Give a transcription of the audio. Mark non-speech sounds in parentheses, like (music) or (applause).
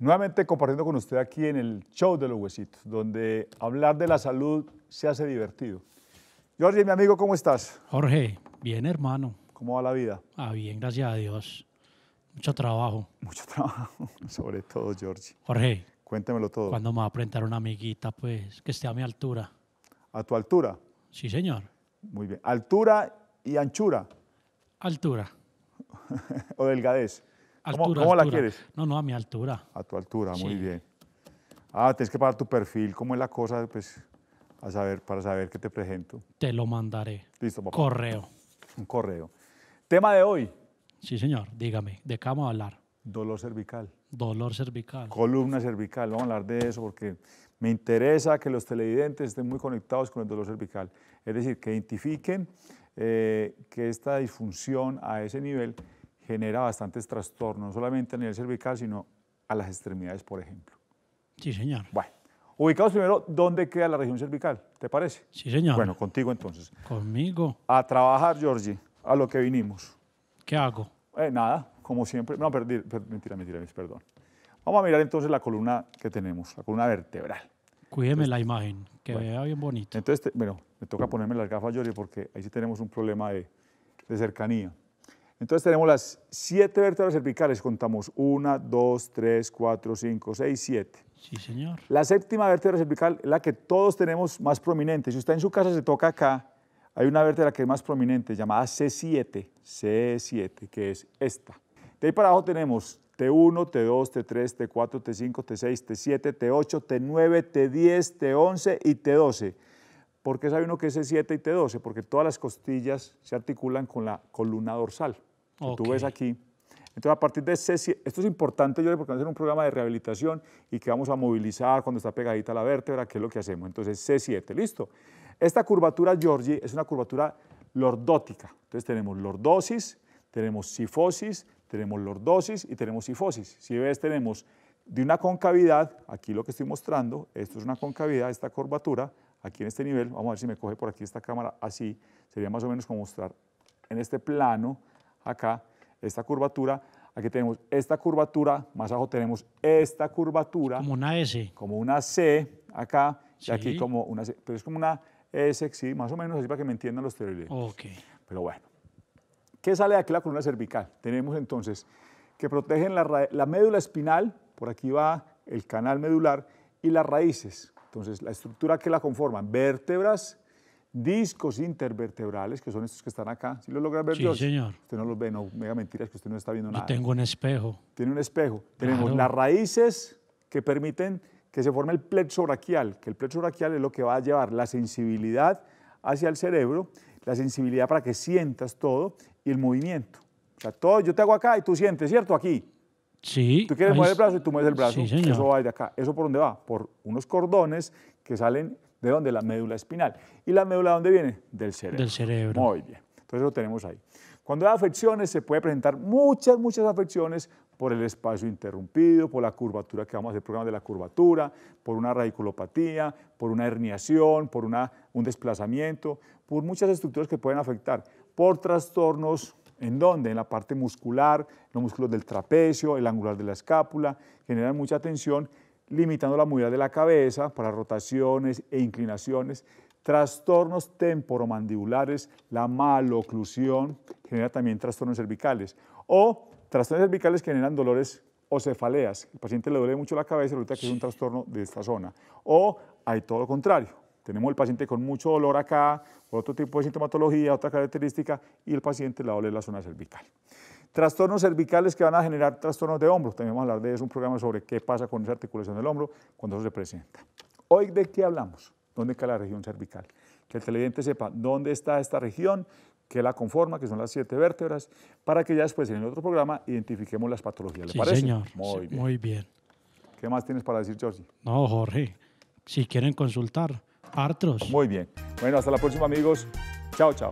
Nuevamente compartiendo con usted aquí en el show de los huesitos, donde hablar de la salud se hace divertido. Jorge, mi amigo, ¿cómo estás? Jorge, bien hermano. ¿Cómo va la vida? Ah, bien, gracias a Dios. Mucho trabajo. Mucho trabajo, (laughs) sobre todo, Jorge. Jorge. Cuéntemelo todo. Cuando me va a presentar una amiguita, pues, que esté a mi altura? ¿A tu altura? Sí, señor. Muy bien. ¿Altura y anchura? Altura. (laughs) ¿O delgadez? ¿Cómo, la quieres? No, no, a mi altura. A tu altura, muy bien. Ah, tienes que pagar tu perfil, ¿cómo es la cosa? Pues, a saber, para saber qué te presento. Te lo mandaré. Listo, papá. Correo. Un correo. Tema de hoy. Sí, señor, dígame, ¿de qué vamos a hablar? Dolor cervical. Dolor cervical. Columna cervical, vamos a hablar de eso porque me interesa que los televidentes estén muy conectados con el dolor cervical. Es decir, que identifiquen eh, que esta disfunción a ese nivel genera bastantes trastornos, no solamente a nivel cervical, sino a las extremidades, por ejemplo. Sí, señor. Bueno, ubicados primero, ¿dónde queda la región cervical? ¿Te parece? Sí, señor. Bueno, contigo entonces. Conmigo. A trabajar, Georgie, a lo que vinimos. ¿Qué hago? Eh, nada, como siempre. No, perdí, mentira, mentira, perdón. Vamos a mirar entonces la columna que tenemos, la columna vertebral. Cuídeme la imagen, que vea bien bonito. Entonces, bueno, me toca ponerme las gafas, Georgie, porque ahí sí tenemos un problema de, de cercanía. Entonces tenemos las siete vértebras cervicales, contamos una, dos, tres, cuatro, cinco, seis, siete. Sí, señor. La séptima vértebra cervical es la que todos tenemos más prominente. Si usted en su casa se toca acá, hay una vértebra que es más prominente, llamada C7, C7, que es esta. De ahí para abajo tenemos T1, T2, T3, T4, T5, T6, T7, T8, T9, T10, T11 y T12. ¿Por qué sabe uno que es C7 y T12? Porque todas las costillas se articulan con la columna dorsal tú ves aquí. Entonces, a partir de C7, esto es importante, yo porque vamos a hacer un programa de rehabilitación y que vamos a movilizar cuando está pegadita la vértebra, qué es lo que hacemos. Entonces, C7, listo. Esta curvatura, georgie es una curvatura lordótica. Entonces, tenemos lordosis, tenemos sifosis, tenemos lordosis y tenemos sifosis. Si ves, tenemos de una concavidad, aquí lo que estoy mostrando, esto es una concavidad, esta curvatura, aquí en este nivel, vamos a ver si me coge por aquí esta cámara así, sería más o menos como mostrar en este plano, acá esta curvatura. Aquí tenemos esta curvatura, más abajo tenemos esta curvatura. Como una S. Como una C acá, y aquí como una C. Pero es como una S, sí, más o menos, así para que me entiendan los teoremas. Pero bueno. ¿Qué sale de aquí la columna cervical? Tenemos entonces que protegen la, la médula espinal, por aquí va el canal medular, y las raíces. Entonces, la estructura que la conforman, vértebras, discos intervertebrales, que son estos que están acá. ¿Sí lo logra ver, Sí, señor. Usted no los ve, no, mega mentira, es que usted no está viendo Yo tengo un espejo. Tiene un espejo. Tenemos las raíces que permiten que se forme el plexo brachial, que el plexo brachial es lo que va a llevar la sensibilidad hacia el cerebro, la sensibilidad para que sientas todo y el movimiento. O sea, todo, yo te hago acá y tú sientes, ¿cierto? Aquí. Sí. Tú quieres mover el brazo y tú mueves el brazo. Eso va de acá. ¿Eso por dónde va? Por unos cordones que salen de dónde? La médula espinal. ¿Y la médula dónde viene? Del cerebro. Del cerebro. Muy bien. Entonces lo tenemos ahí. Cuando hay afecciones, se puede presentar muchas, muchas afecciones por el espacio interrumpido, por la curvatura, que vamos a hacer programa de la curvatura, por una radiculopatía, por una herniación, por una, un desplazamiento, por muchas estructuras que pueden afectar, por trastornos ¿En dónde? En la parte muscular, los músculos del trapecio, el angular de la escápula, generan mucha tensión, limitando la movilidad de la cabeza para rotaciones e inclinaciones. Trastornos temporomandibulares, la maloclusión, genera también trastornos cervicales. O trastornos cervicales que generan dolores o cefaleas. El paciente le duele mucho la cabeza, resulta que es un trastorno de esta zona. O hay todo lo contrario, tenemos el paciente con mucho dolor acá, otro tipo de sintomatología, otra característica, y el paciente la en la zona cervical. Trastornos cervicales que van a generar trastornos de hombro. También vamos a hablar de eso, un programa sobre qué pasa con esa articulación del hombro cuando eso se presenta. Hoy, ¿de qué hablamos? ¿Dónde está la región cervical? Que el televidente sepa dónde está esta región, qué la conforma, que son las siete vértebras, para que ya después en el otro programa identifiquemos las patologías. ¿Le parece? Muy, bien. muy bien. ¿Qué más tienes para decir, Jorge? No, Jorge, si quieren consultar, Artros. Muy bien. Bueno, hasta la próxima, amigos. Chao, chao.